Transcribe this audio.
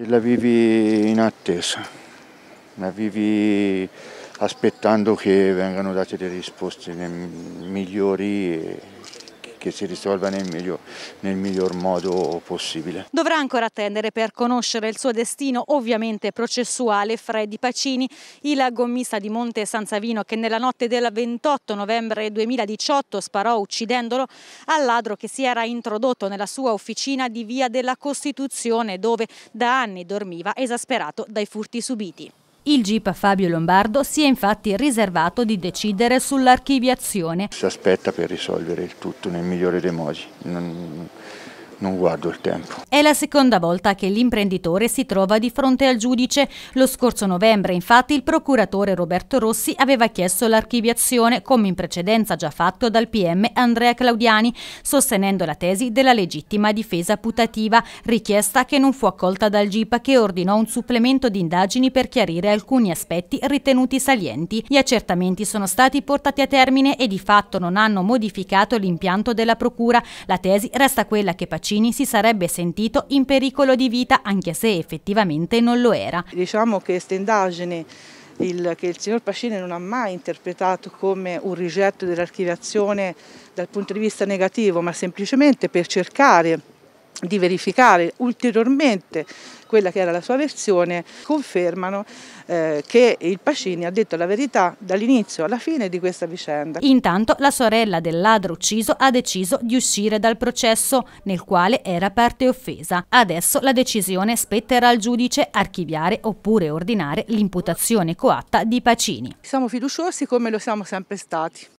La vivi in attesa, la vivi aspettando che vengano date delle risposte migliori affinché si risolva nel, meglio, nel miglior modo possibile. Dovrà ancora attendere per conoscere il suo destino ovviamente processuale Freddy Pacini, il gommista di Monte San Savino che nella notte del 28 novembre 2018 sparò uccidendolo al ladro che si era introdotto nella sua officina di Via della Costituzione dove da anni dormiva esasperato dai furti subiti. Il GIP Fabio Lombardo si è infatti riservato di decidere sull'archiviazione. Si aspetta per risolvere il tutto nel migliore dei modi. Non non guardo il tempo. È la seconda volta che l'imprenditore si trova di fronte al giudice. Lo scorso novembre, infatti, il procuratore Roberto Rossi aveva chiesto l'archiviazione, come in precedenza già fatto dal PM Andrea Claudiani, sostenendo la tesi della legittima difesa putativa, richiesta che non fu accolta dal GIP che ordinò un supplemento di indagini per chiarire alcuni aspetti ritenuti salienti. Gli accertamenti sono stati portati a termine e di fatto non hanno modificato l'impianto della procura. La tesi resta quella che Pacifico vaccini si sarebbe sentito in pericolo di vita anche se effettivamente non lo era. Diciamo che questa indagine il, che il signor Pacini non ha mai interpretato come un rigetto dell'archiviazione dal punto di vista negativo, ma semplicemente per cercare di verificare ulteriormente quella che era la sua versione, confermano eh, che il Pacini ha detto la verità dall'inizio alla fine di questa vicenda. Intanto la sorella del ladro ucciso ha deciso di uscire dal processo nel quale era parte offesa. Adesso la decisione spetterà al giudice archiviare oppure ordinare l'imputazione coatta di Pacini. Siamo fiduciosi come lo siamo sempre stati.